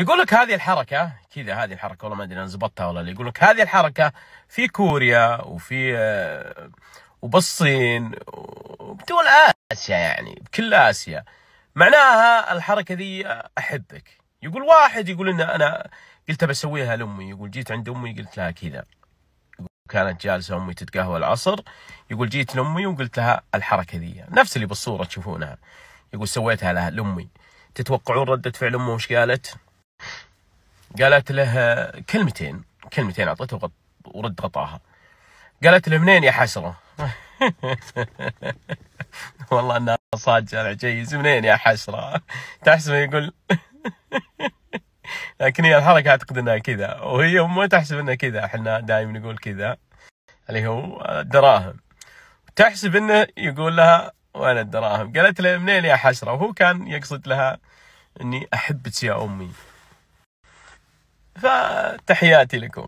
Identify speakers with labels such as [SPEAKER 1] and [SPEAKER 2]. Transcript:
[SPEAKER 1] يقول لك هذه الحركه كذا هذه الحركه والله ما ادري انا زبطتها ولا لا يقول لك هذه الحركه في كوريا وفي آه، وبالصين وبدول اسيا يعني بكل اسيا معناها الحركه ذي احبك يقول واحد يقول ان انا قلت بسويها لامي يقول جيت عند امي قلت لها كذا كانت جالسه امي تتقهوى العصر يقول جيت لامي وقلت لها الحركه ذي نفس اللي بالصوره تشوفونها يقول سويتها لها لامي تتوقعون رده فعل امه وش قالت؟ قالت له كلمتين كلمتين اعطته وغط... ورد غطاها قالت له منين يا حسره والله انها صادقه انا جيز منين يا حسره تحسبه يقول لكن هي الحركه اعتقد انها كذا وهي ما تحسب انها كذا احنا دائما نقول كذا اللي هو الدراهم تحسب انه يقول لها وين الدراهم قالت له منين يا حسره وهو كان يقصد لها اني احبك يا امي فتحياتي لكم